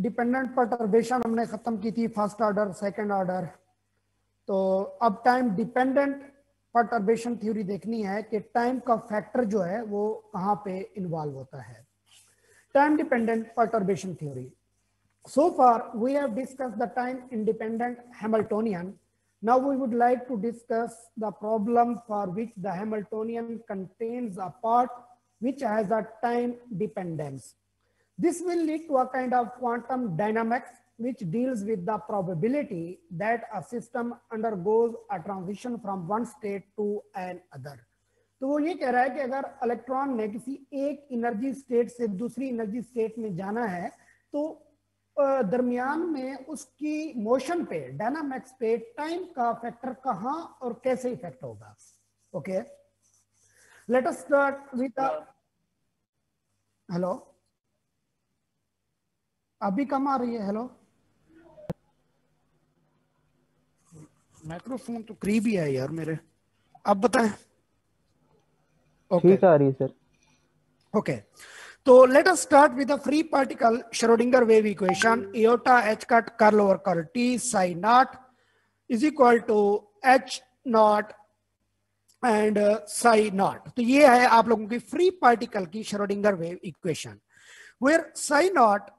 Dependent perturbation हमने खत्म की थी फर्स्ट ऑर्डर सेकंड ऑर्डर तो अब टाइम डिपेंडेंट परटर्बेशन थ्योरी देखनी है कि टाइम का फैक्टर जो है वो कहां पे इन्वॉल्व होता है time dependent perturbation theory so far we have discuss the time independent Hamiltonian now we would like to discuss the problem for which the Hamiltonian contains a part which has a time dependence This will lead to a kind of quantum dynamics which deals with the probability that a system undergoes a transition from one state to an other. तो वो ये कह रहा है कि अगर electron ने किसी एक एनर्जी स्टेट से दूसरी एनर्जी स्टेट में जाना है तो दरमियान में उसकी मोशन पे डायनामिक्स पे टाइम का फैक्टर कहाँ और कैसे इफेक्ट होगा okay let us start with hello अभी कम आ रही है हेलो माइक्रोफोन तो करीब ही है यार मेरे अब बताएं ठीक आ रही है सर ओके तो let us start with free particle Schrödinger wave equation iota H cut curl over curl T psi naught is equal to H naught and psi naught तो ये है आप लोगों की फ्री पार्टिकल की Schrödinger wave equation where psi naught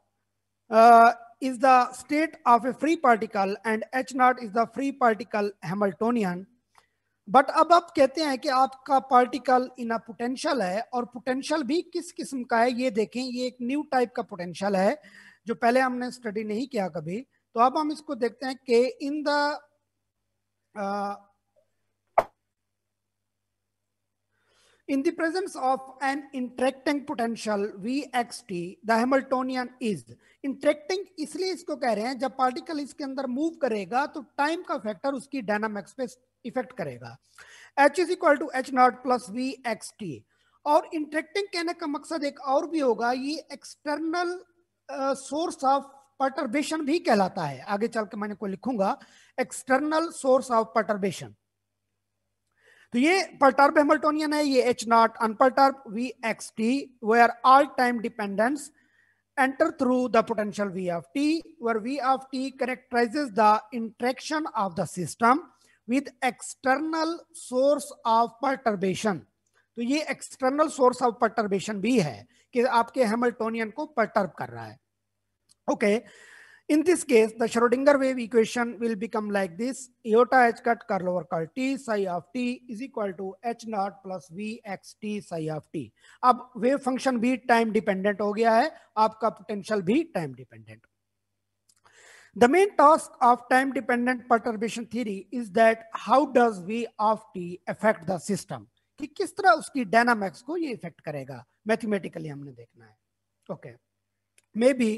uh, is the state of a free particle and h naught is the free particle Hamiltonian. But अब आप कहते हैं कि आपका पार्टिकल इन पोटेंशियल है और पोटेंशियल भी किस किस्म का है ये देखें ये एक न्यू टाइप का पोटेंशियल है जो पहले हमने स्टडी नहीं किया कभी तो अब हम इसको देखते हैं कि in the In the presence of an interacting potential Vxt, the Hamiltonian is interacting इसलिए इसको कह रहे हैं जब पार्टिकल इसके अंदर मूव करेगा तो टाइम का फैक्टर उसकी डायनामिक्स पे इफेक्ट करेगा h is equal to H naught plus V X T और इंटरेक्टिंग कहने का मकसद एक और भी होगा ये एक्सटर्नल सोर्स ऑफ परटर्बेशन भी कहलाता है आगे चल के मैंने को लिखूंगा एक्सटर्नल सोर्स ऑफ परटर्बेशन तो ये पल्टर्ब हेमल्टोनियन है ये H naught unperturbed V X T we are all time dependence enter through the potential V F T where V F T characterises the interaction of the system with external source of perturbation तो ये external source of पल्टर्बेशन भी है कि आपके Hamiltonian को पल्टर्ब कर रहा है okay okay. In this case, the Schrodinger wave equation will become like this. iota h cut curl over curl t psi of t is equal to h naught plus v x t psi of t. अब wave function भी time dependent हो गया है आपका potential भी time dependent The main task of time dependent perturbation theory is that how does v of t affect the system? कि किस तरह उसकी डायनामिक्स को ये इफेक्ट करेगा मैथमेटिकली हमने देखना है okay maybe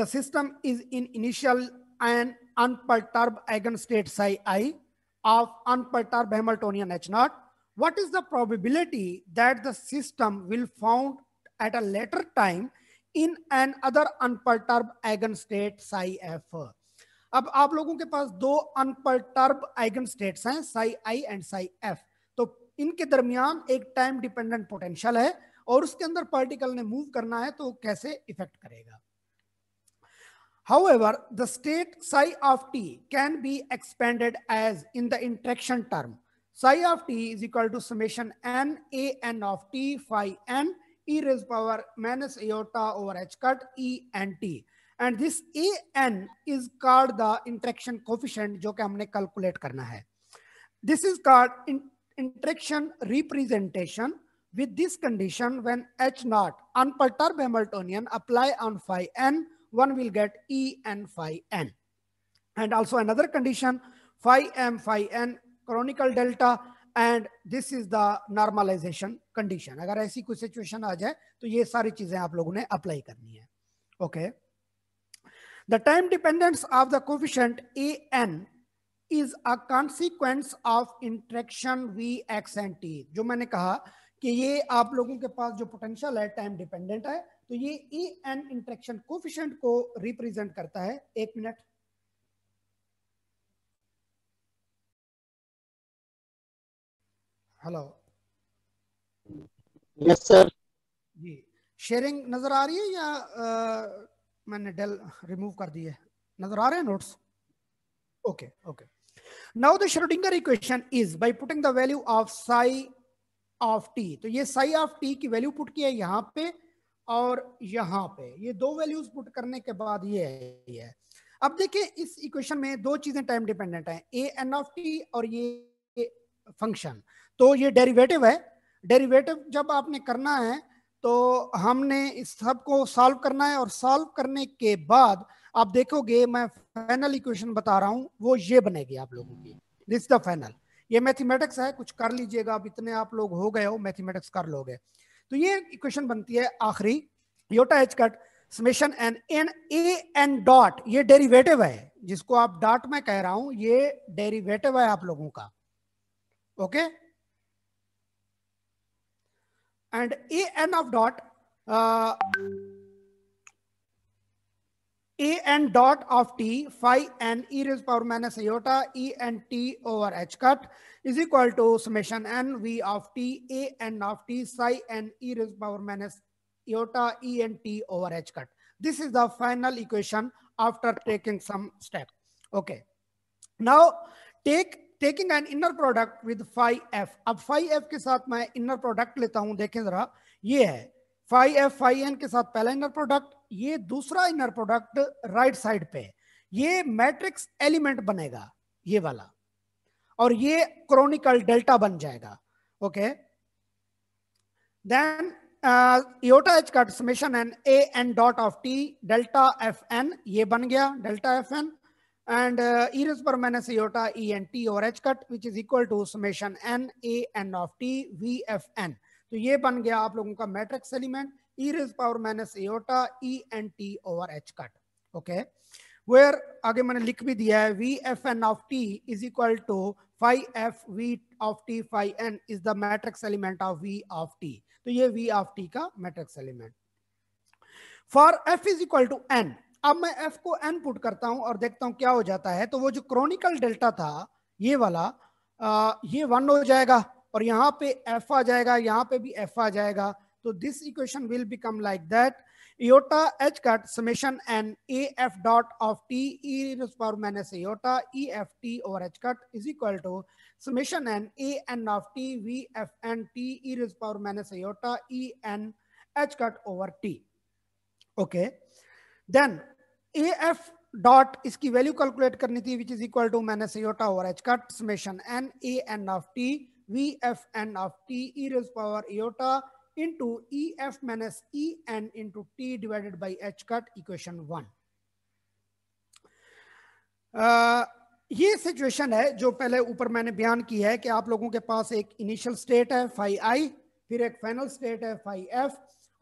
The system is in initial and unperturbed eigenstate psi i of unperturbed Hamiltonian H naught. What is the probability that the system will found at a later time in an other unperturbed eigenstate psi f? ab aap logon ke paas do unperturbed eigen states हैं psi I and psi F तो इनके दरमियान एक time dependent potential है और उसके अंदर particle ने मूव करना है तो कैसे इफेक्ट करेगा However, the state psi of t can be expanded as in the interaction term. Psi of t is equal to summation n a n of t phi n e raised power minus iota over h cut e n and this a n is called the interaction coefficient, which we कि हमने calculate This is called is card with this condition when h naught unperturbed hamiltonian apply on phi n one will get E and phi n. And also another condition, phi m, phi n, canonical delta, and this is the normalisation condition अगर ऐसी कोई situation आ जाए तो ये सारी चीजें आप लोगों ने अप्लाई करनी है okay the time dependence of the coefficient A N is a consequence of interaction V X and T जो मैंने कहा कि ये आप लोगों के पास जो पोटेंशियल है टाइम डिपेंडेंट है तो ये ई एन इंट्रेक्शन कोफिशेंट को रिप्रेजेंट करता है एक मिनट hello yes sir ji sharing नजर आ रही है या आ, मैंने डेल रिमूव कर दी है नजर आ रहे हैं notes okay okay now the Schrödinger equation is by putting the value of psi of T तो ये साई ऑफ टी की वैल्यू पुट किया है यहां पे और यहाँ पे ये दो वैल्यूज पुट करने के बाद ये है ये है अब देखिए इस इक्वेशन में दो चीजें टाइम डिपेंडेंट हैं ए एन ऑफ टी और ये फंक्शन तो ये डेरिवेटिव है डेरिवेटिव जब आपने करना है तो हमने इस सब को सॉल्व करना है और सॉल्व करने के बाद आप देखोगे मैं फाइनल इक्वेशन बता रहा हूँ वो ये बनेगी आप लोगों की दिस द फाइनल ये मैथमेटिक्स है कुछ कर लीजिएगा आप इतने आप लोग हो गए हो मैथमेटिक्स कर लोगे तो ये इक्वेशन बनती है आखिरी iota H cut summation N N A N dot ये डेरिवेटिव है जिसको आप डॉट में कह रहा हूं ये डेरिवेटिव है आप लोगों का okay and A N of dot A N dot of T five N E raise power minus eta E N T over H cut is equal to summation N V of T A N of T psi N E raise power minus eta E N T over H cut this is the final equation after taking some step okay now take taking an inner product with five F अब phi F के साथ मैं inner product लेता हूं देखें जरा ये है फाइव एफ फाइव एन के साथ पहला इनर प्रोडक्ट ये दूसरा इनर प्रोडक्ट राइट साइड पे है ये मैट्रिक्स एलिमेंट बनेगा ये वाला और ये क्रोनिकल डेल्टा बन जाएगा ओके देन योटा एच का summation n A N dot of t delta f n ये बन गया delta f n and is पर मैंने से योटा ई एन टी और h cut which is equal to summation n A N of t v f n तो ये बन गया आप लोगों का matrix element e raise power minus eta E N T over H cut okay where आगे मैंने लिख भी दिया है v f n of t is equal to five f v of T five n is the matrix element of v of T तो ये v of t का matrix element for f is equal to n अब मैं F को N put करता हूं और देखता हूँ क्या हो जाता है तो वो जो क्रोनिकल डेल्टा था ये वाला आ, ये वन हो जाएगा और यहाँ पे एफ आ जाएगा यहाँ पे भी एफ आ जाएगा तो this equation will become like that iota H cut summation n a f dot of t e power minus eta e f t over H cut is equal to summation n A N of t v f n t e raise power minus eta E n h cut over t okay then a f dot इसकी value calculate करनी थी which is equal to minus एटा over H cut summation n A N of t vfn of t e raised to power iota into ef minus en into t divided by h cut equation one uh, ये situation है जो पहले ऊपर मैंने बयान की है कि आप लोगों के पास एक इनिशियल स्टेट है फाइ आई फिर एक फाइनल स्टेट है फाइ एफ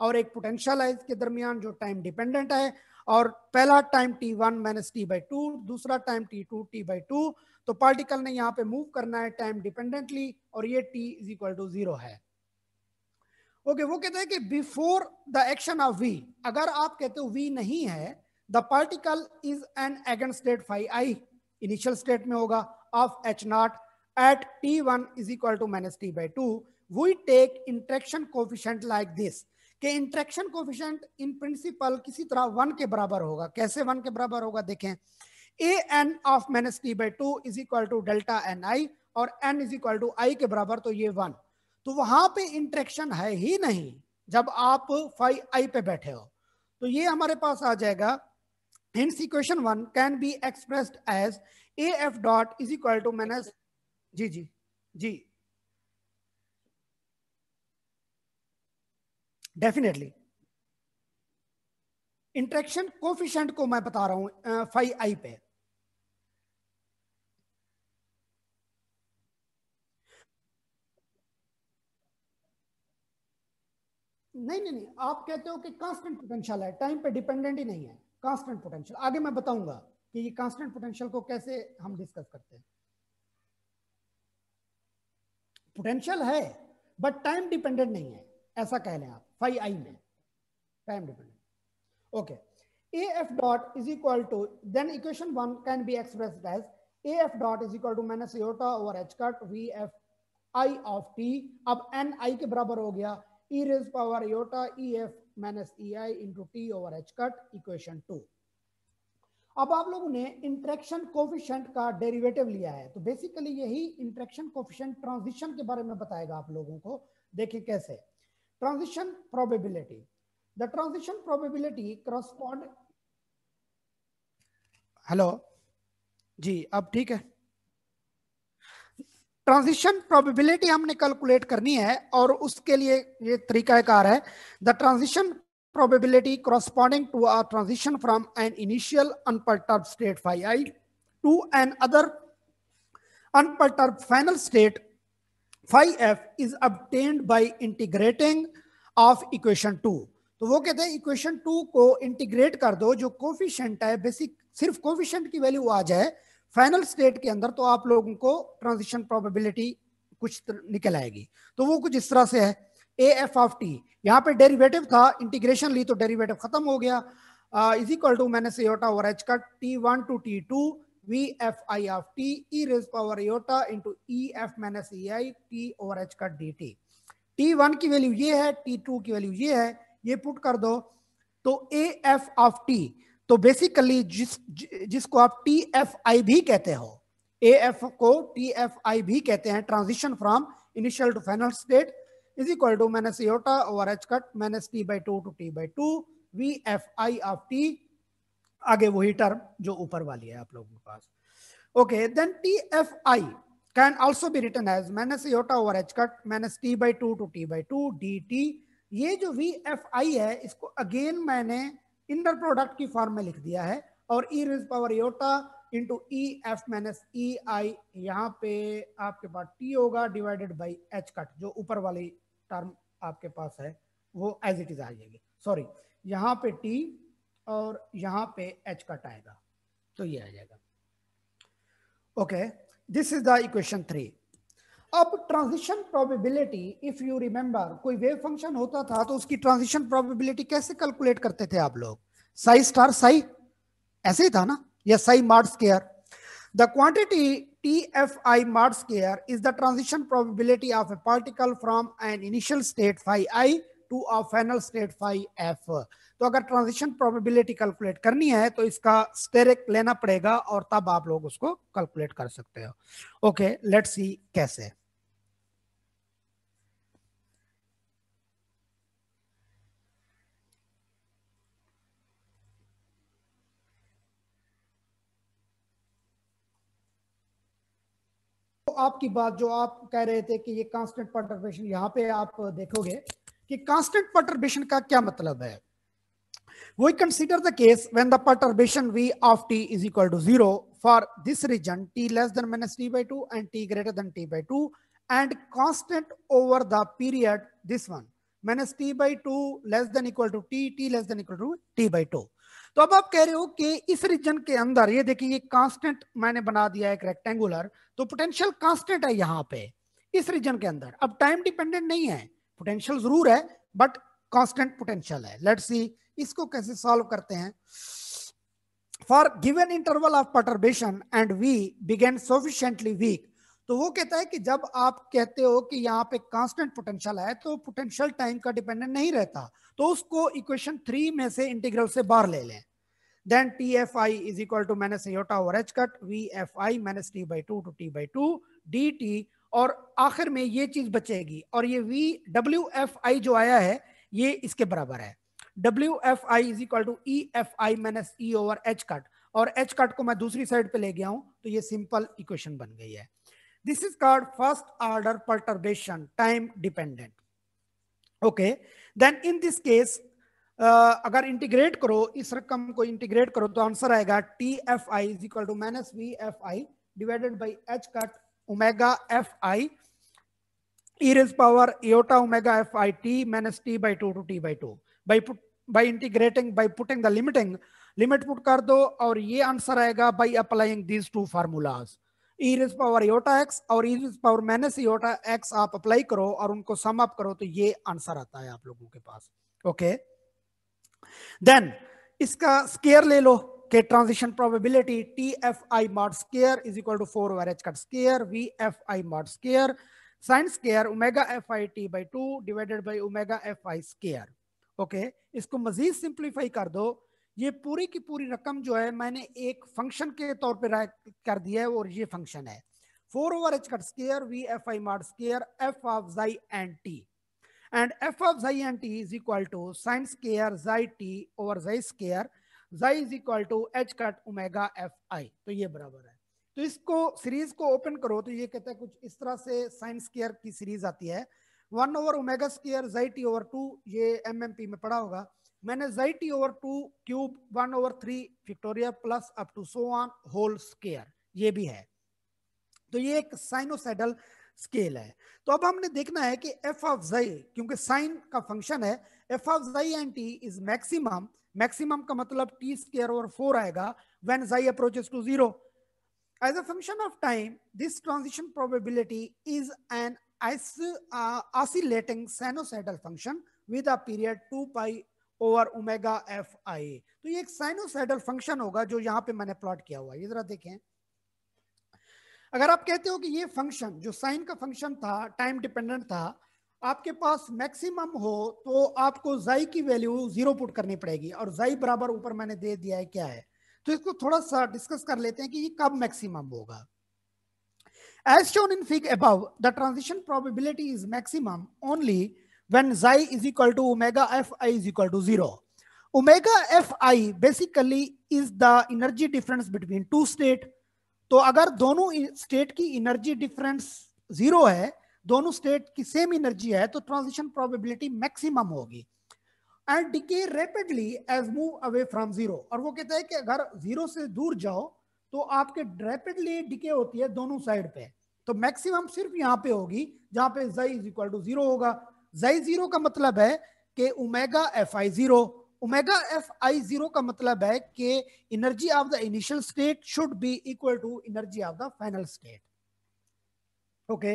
और एक पोटेंशियल है इसके दरमियान जो टाइम डिपेंडेंट है और पहला time t one minus t by two दूसरा time t two t by two तो पार्टिकल ने यहाँ पे मूव करना है टाइम डिपेंडेंटली और ये t is equal to zero है ओके okay, वो कहते हैं कि before the action of v अगर आप कहते हो वी नहीं है the particle is an eigen state five i initial state में होगा of h naught at t one is equal to minus t by two we take interaction coefficient like this के interaction coefficient in principle किसी तरह one के बराबर होगा कैसे one के बराबर होगा देखें a N of minus t by two is equal to delta n i और n is equal to i के बराबर तो ये वन तो वहां पे इंट्रेक्शन है ही नहीं जब आप फाइव आई पे बैठे हो तो ये हमारे पास आ जाएगा hence equation one can be express as a f dot is equal to minus जी जी जी डेफिनेटली इंट्रैक्शन कोफिशेंट को मैं बता रहा हूं फाइव आई पे नहीं नहीं नहीं आप कहते हो कि कांस्टेंट पोटेंशियल है टाइम पे डिपेंडेंट ही नहीं है कांस्टेंट पोटेंशियल आगे मैं बताऊंगा कि ये कांस्टेंट पोटेंशियल को कैसे हम डिस्कस करते हैं पोटेंशियल है बट टाइम डिपेंडेंट नहीं है ऐसा कह लें आप फाइव आई में time dependent okay a f dot is equal to then equation one can be express as a f dot is equal to minus over H cut v f i of t अब n i के बराबर हो गया e raised to power iota ef minus e i into t over H cut equation two अब आप लोगों ने interaction coefficient का डेरिवेटिव लिया है तो बेसिकली यही इंट्रेक्शन कोफिशेंट ट्रांजिशन के बारे में बताएगा आप लोगों को देखिए कैसे transition probability the transition probability correspond hello जी अब ठीक है ट्रांजिशन प्रोबेबिलिटी हमने कैलकुलेट करनी है और उसके लिए ये तरीकाकार है the transition probability corresponding to our transition from an initial unperturbed state five i to an other unperturbed final state five f is obtained by integrating of equation two तो वो कहते हैं इक्वेशन टू को integrate कर दो जो coefficient है basic सिर्फ कोफिशेंट की वैल्यू आ जाए फाइनल स्टेट के अंदर तो आप लोगों को ट्रांजिशन प्रोबेबिलिटी कुछ निकल आएगी तो वो कुछ इस तरह से है ए एफ ऑफ टी यहाँ पे डेरिवेटिव था इंटीग्रेशन ली तो डेरिवेटिव खत्म हो गया इज इक्वल टू मैंने से योटा ओवर एच का t one two t two v f i of t e raise power iota into e f minus e i t over h का d t t one की value ये है T to की value ये है ये put कर दो तो ए एफ ऑफ टी तो बेसिकली जिस जिसको आप टी एफ आई भी कहते हो ए एफ को टी एफ आई भी कहते हैं transition from initial to final state is equal to minus iota over H cut minus t by two to t by two v f i of t आगे वही term जो ऊपर वाली है आप लोगों के पास okay then t f i can also be written as minus iota over H cut minus t by two to t by two d t ये जो वी एफ आई है इसको अगेन मैंने इंडर प्रोडक्ट की फॉर्म में लिख दिया है और e raise power iota into e f minus e i यहाँ पे आपके पास टी होगा डिवाइडेड बाई एच कट जो ऊपर वाली टर्म आपके पास है वो एज इट इज आ जाएगी सॉरी यहाँ पे टी और यहाँ पे एच कट आएगा तो ये आ जाएगा okay this is the equation three अब transition probability if you remember कोई वेव फंक्शन होता था तो उसकी ट्रांजिशन प्रोबेबिलिटी कैसे कैलकुलेट करते थे आप लोग साई स्टार साई ऐसे ही था ना या psi mod square the quantity t f i mod square is the transition probability of a particle from an initial state five i to a final state five f तो अगर ट्रांजिशन प्रोबेबिलिटी कैलकुलेट करनी है तो इसका steric लेना पड़ेगा और तब आप लोग उसको कैलकुलेट कर सकते हो ओके लेट्स सी कैसे आपकी बात जो आप कह रहे थे कि ये कांस्टेंट परटर्बेशन यहाँ पे आप देखोगे कि कांस्टेंट परटर्बेशन का क्या मतलब है we consider the case when the perturbation v of t is equal to 0 for this region t less than minus t by 2 and t greater than t by 2 and constant over the period this one minus t by 2 less than equal to t t less than equal to t by 2 तो अब आप कह रहे हो कि इस reason के अंदर ये देखिए ये कांस्टेंट मैंने बना दिया एक रेक्टेंगुलर तो पोटेंशियल कांस्टेंट है यहां पे इस रीजन के अंदर अब टाइम डिपेंडेंट नहीं है पोटेंशियल जरूर है बट कांस्टेंट पोटेंशियल है लेट्स सी इसको कैसे सॉल्व करते हैं for given interval of perturbation and we begin sufficiently weak तो वो कहता है कि जब आप कहते हो कि यहाँ पे कांस्टेंट पोटेंशियल है तो पोटेंशियल टाइम का डिपेंडेंट नहीं रहता तो उसको इक्वेशन थ्री में से इंटीग्रल से बाहर ले लें then TFI is equal to minus iota over h cut VFI minus t by 2 to t by 2 dt और आखिर में ये चीज बचेगी और ये v डब्ल्यू एफ आई जो आया है ये इसके बराबर है डब्ल्यू f i is equal to e f i minus e over H cut और एच कट को मैं दूसरी साइड पे ले गया हूं तो ये सिंपल इक्वेशन बन गई है this is called first order perturbation time dependent okay then in this case अगर इंटीग्रेट करो इस रकम को इंटीग्रेट करो तो आंसर आएगा t f i is equal to minus v f i divided by h cut omega f i is power eta omega f i t minus t by two to t by two by put by integrating by putting the limiting limit put कर दो और ये answer आएगा by applying these two formulas is power eta x और is is power minus x आप apply करो और उनको सम अप करो तो ये आंसर आता है आप लोगों के पास ओके okay? देन इसका स्केयर ले लो के transition probability t f i mod square is equal to four over H cut square v f i mod square sine square omega f i t by two divided by omega f i square okay इसको मजीद simplify कर दो ये पूरी की पूरी रकम जो है मैंने एक फंक्शन के तौर पर कर दिया है और ये फंक्शन है four over H cut square v f i mod square f of xi and t and f of xi and t is equal to sine square xi t over xi square xi is equal to h cut omega f i तो ये बराबर है तो इसको series को open करो तो ये कहता है कुछ इस तरह से साइन स्केयर की सीरीज आती है one over omega square xi t over two ये एम एम पी में पढ़ा होगा मैंने xi t over two cube one over three factorial plus up to so on whole square ये भी है तो ये एक साइनोसाइडल स्केल है तो अब हमने देखना है कि एफ ऑफ जई क्योंकि साइन का फंक्शन है f of xi and t is maximum maximum का मतलब टी स्केयर ओवर फोर आएगा when xi approaches to zero as a function of time this transition probability is an ice oscillating sinusoidal function with a period two pi over omega f i तो ये एक sinusoidal function होगा जो यहाँ पे मैंने plot किया हुआ है ये जरा देखें अगर आप कहते हो कि ये फंक्शन जो साइन का फंक्शन था टाइम डिपेंडेंट था आपके पास मैक्सिमम हो तो आपको जाई की वैल्यू जीरो पुट करनी पड़ेगी और जाई बराबर ऊपर मैंने दे दिया है क्या है तो इसको थोड़ा सा डिस्कस कर लेते हैं कि ये कब मैक्सिमम होगा एज शोन इन फिग अब the transition probability is maximum only when xi is equal to omega f i is equal to zero omega f i basically is the energy difference between two state तो अगर दोनों state की energy difference zero है दोनों state की same energy है तो transition probability maximum होगी and decay rapidly as move away from zero और वो कहता है कि अगर जीरो से दूर जाओ तो आपके रेपिडली डिके होती है दोनों साइड पे तो मैक्सिमम सिर्फ यहाँ पे होगी जहां पे इज इक्वल टू जीरो होगा जीरो का मतलब है कि omega f i zero omega f i zero का मतलब है कि energy of the initial state should be equal to energy of the final state okay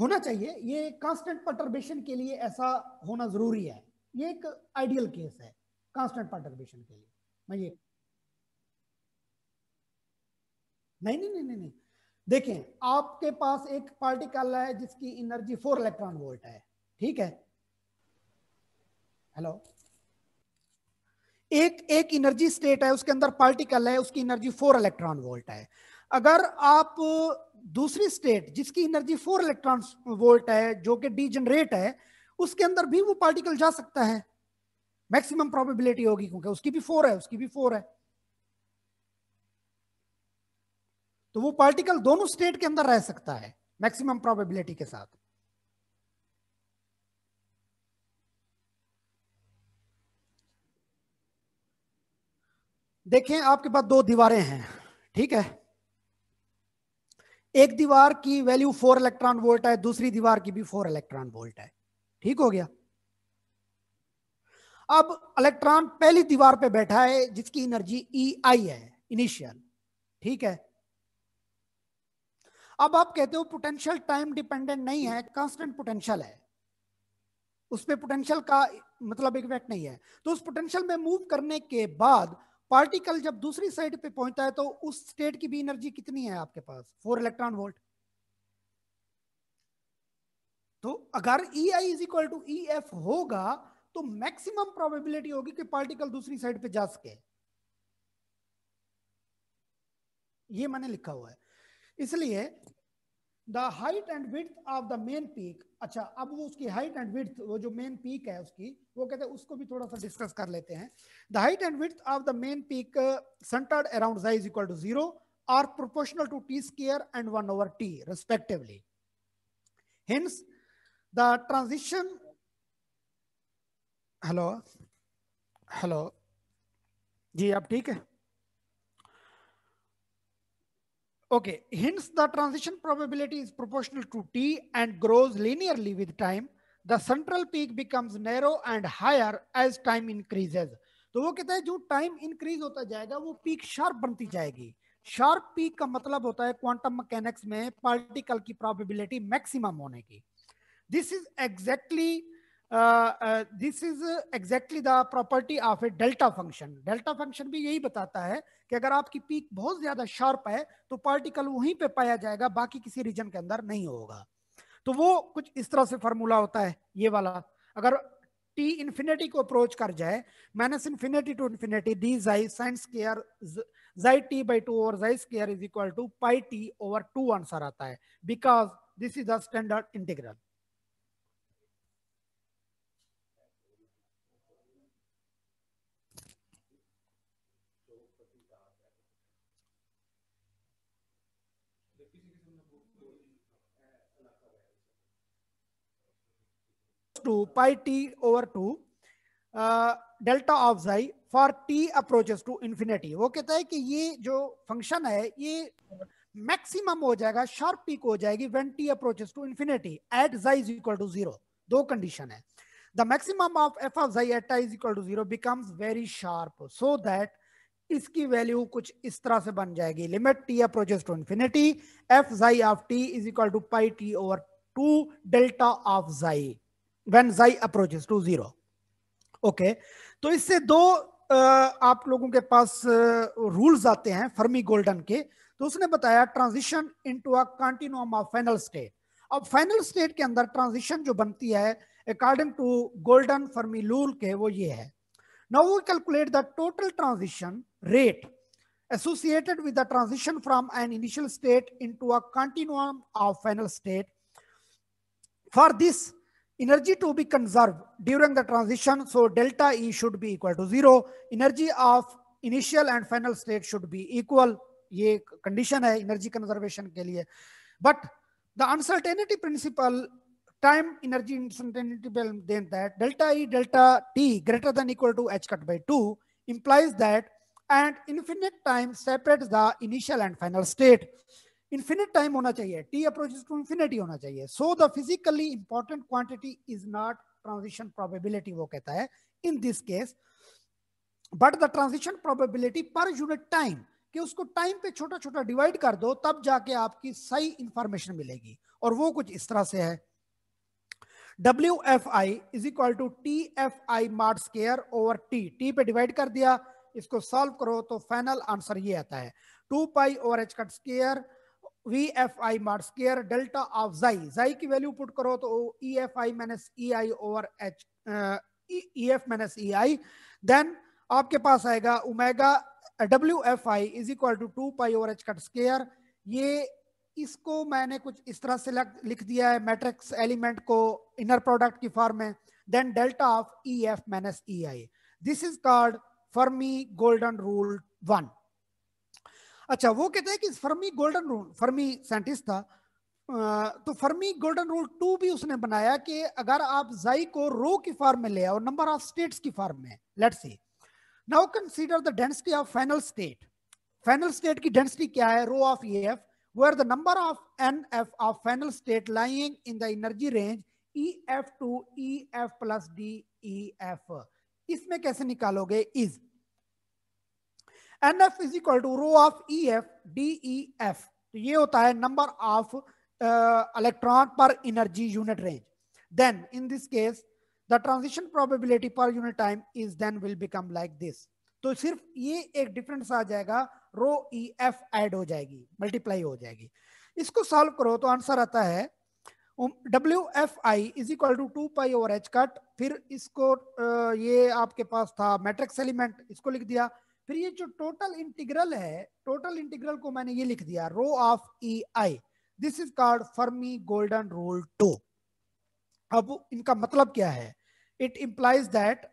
होना चाहिए ये कांस्टेंट पर्टर्बेशन के लिए ऐसा होना जरूरी है ये एक आइडियल केस है कांस्टेंट पर्टर्बेशन के लिए मैं ये नहीं नहीं नहीं नहीं, नहीं। देखें आपके पास एक पार्टिकल है जिसकी एनर्जी फोर इलेक्ट्रॉन वोल्ट है ठीक है हेलो एक एक एनर्जी स्टेट है उसके अंदर पार्टिकल है उसकी एनर्जी फोर इलेक्ट्रॉन वोल्ट है अगर आप दूसरी स्टेट जिसकी एनर्जी फोर इलेक्ट्रॉन वोल्ट है जो कि डीजनरेट है उसके अंदर भी वो पार्टिकल जा सकता है मैक्सिमम प्रोबेबिलिटी होगी क्योंकि उसकी भी फोर है उसकी भी फोर है तो वो पार्टिकल दोनों स्टेट के अंदर रह सकता है मैक्सिमम प्रोबेबिलिटी के साथ देखें आपके पास दो दीवारें हैं ठीक है एक दीवार की वैल्यू फोर इलेक्ट्रॉन वोल्ट है दूसरी दीवार की भी फोर इलेक्ट्रॉन वोल्ट है ठीक हो गया अब इलेक्ट्रॉन पहली दीवार पे बैठा है जिसकी एनर्जी ई आई है इनिशियल ठीक है अब आप कहते हो पोटेंशियल टाइम डिपेंडेंट नहीं है कांस्टेंट पोटेंशियल है उस पर पोटेंशियल का मतलब इफेक्ट नहीं है तो उस पोटेंशियल में मूव करने के बाद पार्टिकल जब दूसरी साइड पे पहुंचता है तो उस स्टेट की भी एनर्जी कितनी है आपके पास फोर इलेक्ट्रॉन वोल्ट तो अगर e i is equal to e f होगा तो मैक्सिमम प्रोबेबिलिटी होगी कि पार्टिकल दूसरी साइड पे जा सके ये मैंने लिखा हुआ है इसलिए the height and with of the main peak अच्छा अब वो उसकी हाइट एंड विथ वो जो मेन पीक है उसकी वो कहते हैं उसको भी थोड़ा सा डिस्कस कर लेते हैं the height and with of the main peak centred around z is equal to zero are proportional to t square and one over t respectively hence the transition hello hello जी आप ठीक है Okay, hence the transition probability is proportional to t and grows linearly with time. The central peak becomes narrow and higher as time increases. तो वो कहता है जो time increase होता जाएगा वो पीक शार्प बनती जाएगी शार्प पीक का मतलब होता है क्वांटम मैकेनिक्स में पार्टिकल की प्रोबेबिलिटी मैक्सिमम होने की this is exactly this is exactly the property of a delta function delta function भी यही बताता है कि अगर आपकी पीक बहुत ज्यादा शार्प है तो पार्टिकल वहीं पे पाया जाएगा बाकी किसी रीजन के अंदर नहीं होगा तो वो कुछ इस तरह से फॉर्मूला होता है ये वाला अगर टी इन्फिनेटी को अप्रोच कर जाए minus infinity to infinity d xi sine square xi t by two और xi square is equal to pi t over two answer आता है because this is the standard integral to pi t over 2 uh, delta of psi for t approaches to infinity wo kehta hai ki ye jo function hai maximum हो जाएगा sharp peak हो जाएगी when t approaches to infinity at xi is equal to zero दो condition है the maximum of f of xi at is equal to zero becomes very sharp so that इसकी value कुछ इस तरह से बन जाएगी limit t approaches to infinity f xi of t is equal to pi t over two delta of xi when xi approaches to zero okay तो इससे दो आप लोगों के पास रूल्स आते हैं फर्मी गोल्डन के तो उसने बताया transition into a continuum of final state अब फाइनल स्टेट के अंदर ट्रांजिशन जो बनती है according to golden Fermi rule के वो ये है now we calculate the total transition rate associated with the transition from an initial state into a continuum of final state for this energy to be conserved during the transition. So delta E should be equal to zero. Energy of initial and final state should be equal. ये condition है energy conservation. But the uncertainty principle, time energy uncertainty then that delta e delta t greater than equal to h cut by 2 implies that and infinite time separates the initial and final state infinite time होना चाहिए t approaches to infinity होना चाहिए so the physically important quantity is not transition probability वो कहता है in this case but the transition probability per unit time कि उसको time पे छोटा छोटा डिवाइड कर दो तब जाके आपकी सही इंफॉर्मेशन मिलेगी और वो कुछ इस तरह से है डब्ल्यू f i is equal to t f i mod square over t t पे डिवाइड कर दिया इसको सॉल्व करो तो फाइनल आंसर ये आता है two pi over H cut square v f i mod square delta of जाई जाई की वैल्यू पुट करो तो e f i minus e i over h e f minus e i then आपके पास आएगा उमेगा डब्ल्यू f i is equal to two pi over H cut square ये इसको मैंने कुछ इस तरह से लिख दिया है मैट्रिक्स एलिमेंट को इनर प्रोडक्ट की फॉर्म में then delta of e f minus e i this is called Fermi golden rule one अच्छा वो कहते हैं कि Fermi golden rule Fermi scientist था तो फर्मी गोल्डन रूल टू भी उसने बनाया कि अगर आप जाई को रो की फॉर्म में ले आओ नंबर ऑफ स्टेट्स की फॉर्म में let's see now consider the density of final state final state की डेंसिटी क्या है rho of e f where the number of n f of final state lying in the energy range e f to e f plus d e f इसमें कैसे निकालोगे is n f is equal to rho of e f d e f तो ये होता है number of electron per energy unit range then in this case the transition probability per unit time is then will become like this तो सिर्फ ये एक difference आ जाएगा रो E F add हो जाएगी मल्टीप्लाई हो जाएगी इसको सॉल्व करो तो आंसर आता है डब्ल्यू f i is equal to two pi over H cut फिर इसको uh, ये आपके पास था मैट्रिक्स एलिमेंट इसको लिख दिया फिर ये जो टोटल इंटीग्रल है टोटल इंटीग्रल को मैंने ये लिख दिया rho of e i this is called Fermi golden rule two अब इनका मतलब क्या है it implies that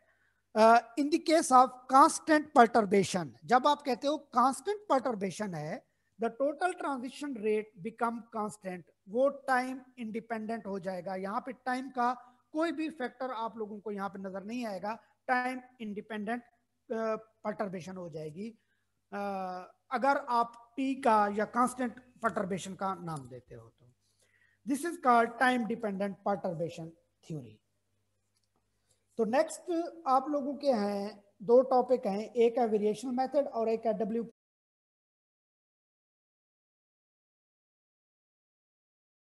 in the case of constant perturbation जब आप कहते हो कांस्टेंट पर्टरबेशन है the total transition rate become constant वो टाइम इंडिपेंडेंट हो जाएगा यहाँ पे टाइम का कोई भी फैक्टर आप लोगों को यहाँ पे नजर नहीं आएगा टाइम इंडिपेंडेंट पर्टरबेशन हो जाएगी अगर आप टी का या कांस्टेंट पर्टरबेशन का नाम देते हो तो this is called time dependent perturbation theory तो नेक्स्ट आप लोगों के हैं दो टॉपिक हैं एक है वेरिएशनल मेथड और एक है डब्ल्यू